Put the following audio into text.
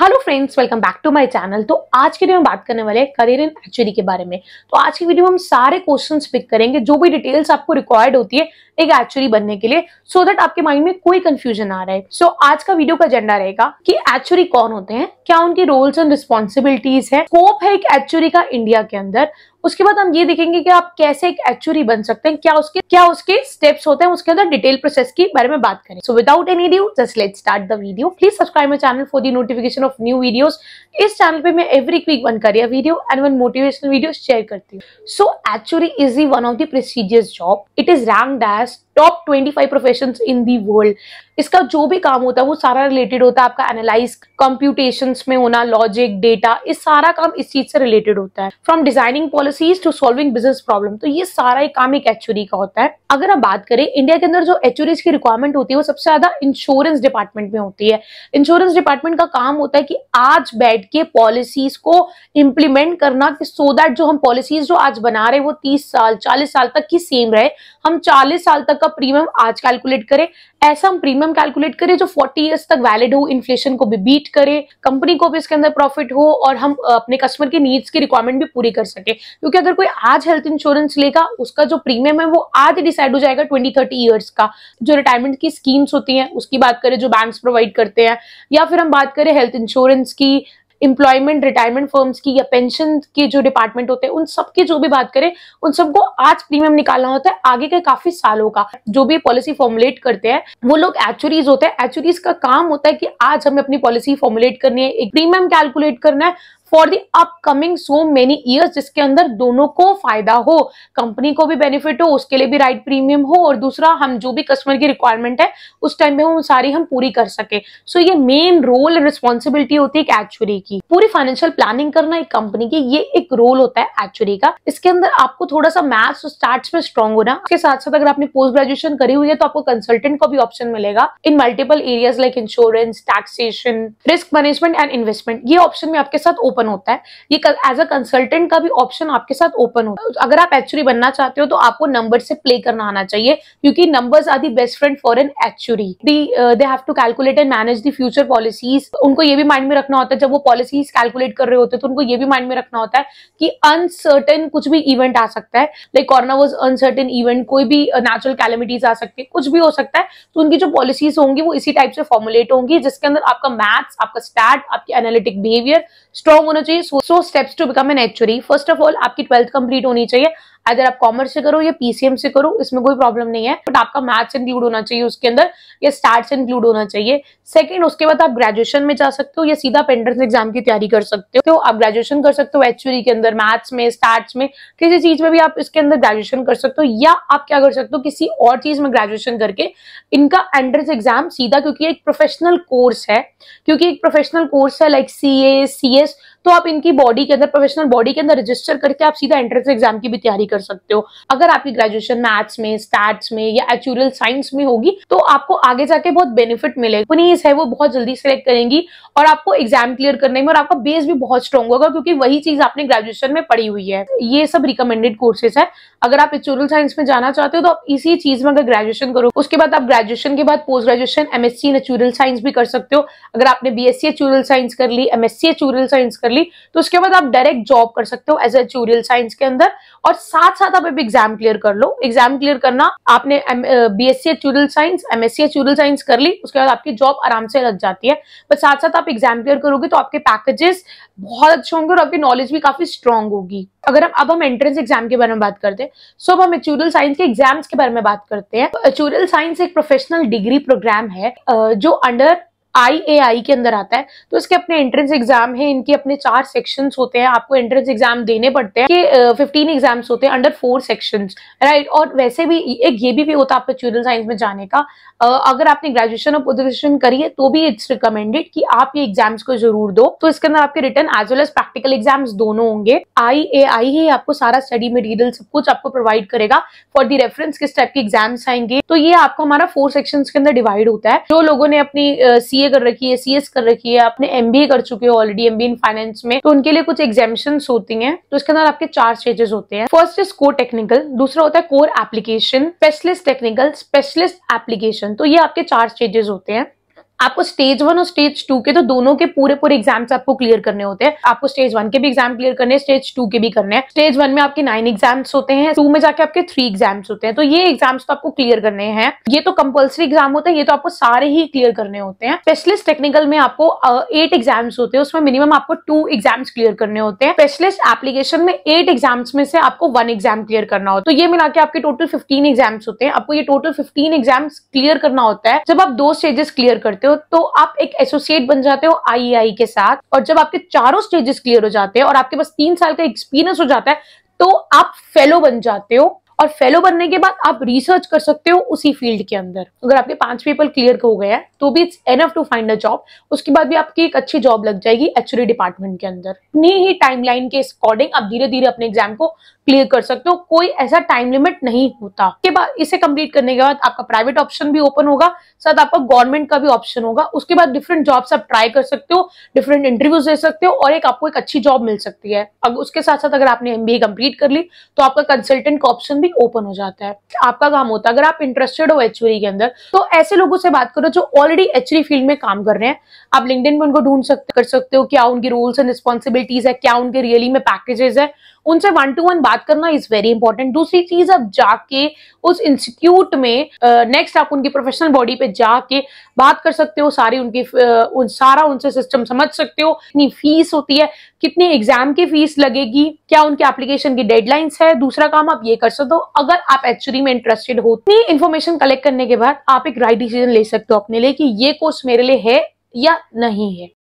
hello friends welcome back to my channel तो आज के दिन हम बात करने वाले हैं करियर इन एचुरी के बारे में तो आज की वीडियो में हम सारे क्वेश्चंस पिक करेंगे जो भी डिटेल्स आपको रिक्वायर्ड होती है एक एक्चुअली बनने के लिए सो so दैट आपके माइंड में कोई कंफ्यूजन आ रहा है सो so, आज का वीडियो का एजेंडा रहेगा कि एक्चुअली कौन होते हैं क्या उनके रोल्स एंड रिस्पॉन्सिबिलिटीज है स्कोप है एक एक्चुअली का इंडिया के अंदर उसके बाद हम ये देखेंगे कि आप कैसे एक एक्चुअली बन सकते हैं क्या उसके क्या उसके स्टेप्स होते हैं उसके अंदर डिटेल प्रोसेस के बारे में बात करें so without any due just let start the video please subscribe my channel for the notification of new video इस चैनल पे मैं every week one career video and one motivational video share करती हूँ so actually is the one of the prestigious job it is rank डैस्ट top twenty five profession in the world इसका जो भी काम होता है वो सारा रिलेटेड होता है आपका एनालाइज कंप्यूटेशन में होना लॉजिक डेटा इस सारा काम इस चीज से रिलेटेड होता है from designing policies to solving business problem तो ये सारा एक काम एक एचुरी का होता है अगर हम बात करें इंडिया के अंदर जो एचुरीज की रिक्वायरमेंट होती है वो सबसे ज्यादा इंश्योरेंस डिपार्टमेंट में होती है इंश्योरेंस डिपार्टमेंट का काम होता है कि आज बैठ के पॉलिसीज को इम्प्लीमेंट करना कि सो दैट जो हम पॉलिसीज जो आज बना रहे हैं वो तीस साल चालीस साल तक की सेम रहे हम चालीस साल तक का प्रीमियम आज कैलकुलेट करें ऐसा हम प्रीमियम कैलकुलेट करें जो 40 इयर्स तक वैलिड हो इन्फ्लेशन को भी बीट करे कंपनी को भी इसके अंदर प्रॉफिट हो और हम अपने कस्टमर के नीड्स की रिक्वायरमेंट भी पूरी कर सके क्योंकि अगर कोई आज हेल्थ इंश्योरेंस लेगा उसका जो प्रीमियम है वो आज डिसाइड हो जाएगा ट्वेंटी थर्टी ईयर्स का जो रिटायरमेंट की स्कीम्स होती हैं उसकी बात करें जो बैंक प्रोवाइड करते हैं या फिर हम बात करें हेल्थ इंश्योरेंस की इंप्लॉयमेंट रिटायरमेंट फर्म्स की या पेंशन के जो डिपार्टमेंट होते हैं उन सबकी जो भी बात करें उन सबको आज प्रीमियम निकालना होता है आगे के काफी सालों का जो भी पॉलिसी फॉर्मुलेट करते हैं वो लोग एचुरीज होते हैं एचुरीज का काम होता है कि आज हमें अपनी पॉलिसी फॉर्मुलेट करनी है एक प्रीमियम कैलकुलेट करना है for the upcoming so many years जिसके अंदर दोनों को फायदा हो कंपनी को भी बेनिफिट हो उसके लिए भी राइट right प्रीमियम हो और दूसरा हम जो भी कस्टमर की रिक्वायरमेंट है उस टाइम में वो सारी हम पूरी कर सके सो so, ये मेन रोल रिस्पॉन्सिबिलिटी होती है एक एक्चुअरी की पूरी फाइनेंशियल प्लानिंग करना एक कंपनी की ये एक रोल होता है एक्चुअरी का इसके अंदर आपको थोड़ा सा मैथ्स और स्टार्ट में स्ट्रॉन्ग होना उसके साथ साथ अगर आपने पोस्ट ग्रेजुएशन करी हुई है तो आपको कंसल्टेंट का भी ऑप्शन मिलेगा in multiple areas like insurance taxation risk management and investment ये ऑप्शन में आपके साथ ओपन ओपन होता है ये एज अ कंसल्टेंट का भी ऑप्शन आपके साथ ओपन होता है तो अगर आप एक्चुअली बनना चाहते हो तो आपको नंबर से प्ले करना आना चाहिए क्योंकि numbers are the best friend for an actually the they have to calculate and manage the future policies उनको ये भी माइंड में रखना होता है जब वो पॉलिसीज कैलकुलेट कर रहे होते तो उनको ये भी माइंड में रखना होता है कि अनसर्टेन कुछ भी इवेंट आ सकता है like corona was uncertain event कोई भी नेचुरल uh, कैलमिटीज आ सकती है कुछ भी हो सकता है तो उनकी जो पॉलिसीज होंगी वो इसी टाइप से फॉर्मुलेट होंगी जिसके अंदर आपका मैथ्स आपका स्टैट आपकी एनालिटिक बिहेवियर स्ट्रॉन्ग स्ट्रॉन्ग होना चाहिए so steps to become an एचुरी फर्स्ट ऑफ ऑल आपकी ट्वेल्थ कंप्लीट होनी चाहिए अगर आप कॉमर्स से करो या पीसीएम से करो इसमें कोई प्रॉब्लम नहीं है बट आपका मैथ्स इंक्लूड होना चाहिए उसके अंदर या स्टार्ट इंक्लूड होना चाहिए सेकंड उसके बाद आप ग्रेजुएशन में जा सकते हो या सीधा आप एंट्रेंस एग्जाम की तैयारी कर सकते हो तो आप ग्रेजुएशन कर सकते हो एचुरी के अंदर मैथ्स में स्टार्ट में किसी चीज में भी आप इसके अंदर ग्रेजुएशन कर सकते हो या आप क्या कर सकते हो किसी और चीज में ग्रेजुएशन करके इनका एंट्रेंस एग्जाम सीधा क्योंकि एक प्रोफेशनल कोर्स है क्योंकि एक प्रोफेशनल कोर्स है like C A C S तो आप इनकी बॉडी के अंदर प्रोफेशनल बॉडी के अंदर रजिस्टर करके आप सीधा एंट्रेंस एग्जाम की भी तैयारी कर सकते हो अगर आपकी ग्रेजुएशन मैथ्स में स्टैट्स में या एक्चुअल साइंस में होगी तो आपको आगे जाके बहुत बेनिफिट मिलेगा कंपनीज है वो बहुत जल्दी सेलेक्ट करेंगी और आपको एग्जाम क्लियर करने में और आपका बेस भी बहुत स्ट्रॉन्ग होगा क्योंकि वही चीज आपने ग्रेजुएशन में पढ़ी हुई है ये सब रिकमेंडेड कोर्सेस है अगर आप एक्चुअल साइंस में जाना चाहते हो तो आप इसी चीज में अगर ग्रेजुएशन करो उसके बाद आप ग्रेजुएशन के बाद post graduation MSc natural science भी कर सकते हो अगर आपने बीएससी एचुरल साइंस कर ली एमएससी एचुरल साइंस कर ली तो उसके बाद आप डायरेक्ट जॉब कर सकते हो एज एचुरल साइंस के अंदर और साथ साथ साथ आप अब एग्जाम क्लियर कर लो एग्जाम क्लियर करना आपने B S C science M S C science कर ली उसके बाद आपकी जॉब आराम से लग जाती है बट साथ साथ आप एग्जाम क्लियर करोगे तो आपके पैकेजेस बहुत अच्छे होंगे और आपकी नॉलेज भी काफी स्ट्रांग होगी अगर हम अब हम एंट्रेंस एग्जाम के बारे में बात करते हैं सो अब हम एक्चुअल साइंस के एग्जाम्स के बारे में बात करते हैं एक्चुअल साइंस एक प्रोफेशनल डिग्री प्रोग्राम है जो अंडर आईएआई के अंदर आता है तो इसके अपने एंट्रेंस एग्जाम है इनके अपने चार सेक्शन होते हैं आपको एंट्रेंस एग्जाम देने पड़ते हैं फिफ्टीन एग्जाम्स होते हैं अंडर फोर सेक्शन राइट और वैसे भी एक ये भी वे होता है आपको ट्यूरल साइंस में जाने का uh, अगर आपने ग्रेजुएशन और पोजिशन करी है तो भी इट्स रिकमेंडेड कि आप ये एग्जाम्स को जरूर दो तो इसके अंदर आपके return as well as practical exams दोनों होंगे आई ए आई ही आपको सारा स्टडी मटेरियल सब कुछ आपको प्रोवाइड करेगा फॉर दी रेफरेंस किस टाइप के एग्जाम्स आएंगे तो ये आपको हमारा फोर सेक्शन के अंदर डिवाइड होता है जो लोगों ने अपनी सी uh, बीए कर रखी है सीएस कर रखी है आपने एमबीए कर चुके हो ऑलरेडी एमबीए इन फाइनेंस में तो उनके लिए कुछ एग्जामेशन होती है तो इसके अंदर आपके चार स्टेजेस होते हैं फर्स्ट इज कोर टेक्निकल दूसरा होता है core application specialist technical specialist application तो ये आपके चार स्टेजेस होते हैं आपको स्टेज वन और स्टेज टू के तो दोनों के पूरे पूरे एग्जाम्स आपको क्लियर करने होते हैं आपको स्टेज वन के भी एग्जाम क्लियर करने हैं स्टेज टू के भी करने हैं स्टेज वन में आपके नाइन एग्जाम्स होते हैं टू में जाके आपके थ्री एग्जाम्स होते हैं तो ये एग्जाम्स तो आपको क्लियर करने हैं ये तो कंपल्सरी एग्जाम होते हैं ये तो आपको सारे ही क्लियर करने होते हैं स्पेशलिस्ट टेक्निकल में आपको एट uh, एग्जाम्स होते हैं उसमें मिनिमम आपको टू एग्जाम्स क्लियर करने होते हैं स्पेशलिस्ट एप्लीकेशन में एट एग्जाम्स में से आपको वन एग्जाम क्लियर करना होता है तो ये मिला के आपके टोटल फिफ्टीन एग्जाम्स होते हैं आपको ये टोटल फिफ्टीन एग्जाम्स क्लियर करना होता है जब आप दो स्टेजेस क्लियर करते करते हो तो आप एक एसोसिएट बन जाते हो आई e के साथ और जब आपके चारों स्टेजेस क्लियर हो जाते हैं और आपके पास तीन साल का एक्सपीरियंस हो जाता है तो आप फेलो बन जाते हो और फेलो बनने के बाद आप रिसर्च कर सकते हो उसी फील्ड के अंदर अगर आपके पांच पेपर क्लियर हो गए हैं तो भी it's enough to find a job उसके बाद भी आपकी एक अच्छी जॉब लग जाएगी एचआरडी डिपार्टमेंट के अंदर नहीं ही टाइमलाइन के अकॉर्डिंग आप धीरे धीरे अपने एग्जाम को क्लियर कर सकते हो कोई ऐसा टाइम लिमिट नहीं होता के बाद इसे कंप्लीट करने के बाद आपका प्राइवेट ऑप्शन भी ओपन होगा साथ आपका गवर्नमेंट का भी ऑप्शन होगा उसके बाद डिफरेंट जॉब्स आप ट्राई कर सकते हो डिफरेंट इंटरव्यूज दे सकते हो और एक आपको एक अच्छी जॉब मिल सकती है अगर उसके साथ साथ अगर आपने एमबीए कंप्लीट कर ली तो आपका कंसल्टेंट का ऑप्शन भी ओपन हो जाता है आपका काम होता है अगर आप इंटरेस्टेड हो एच के अंदर तो ऐसे लोगों से बात करो जो ऑलरेडी एच फील्ड में काम कर रहे हैं आप लिंकडिन में उनको ढूंढ सकते कर सकते हो क्या उनकी रोल्स एंड रिस्पॉन्सिबिलिटीज है क्या उनके रियली में पैकेजेस है उनसे वन टू वन बात करना इज वेरी इंपॉर्टेंट दूसरी चीज आप जाके उस इंस्टीट्यूट में नेक्स्ट आप उनकी प्रोफेशनल बॉडी पे जाके बात कर सकते हो सारी उनकी उन सारा उनसे सिस्टम समझ सकते हो कितनी फीस होती है कितने एग्जाम की फीस लगेगी क्या उनके एप्लीकेशन की डेडलाइंस है दूसरा काम आप ये कर सकते हो अगर आप एक्चुअली में इंटरेस्टेड हो इतनी इन्फॉर्मेशन कलेक्ट करने के बाद आप एक राइट डिसीजन ले सकते हो अपने लिए कि ये कोर्स मेरे लिए है या नहीं है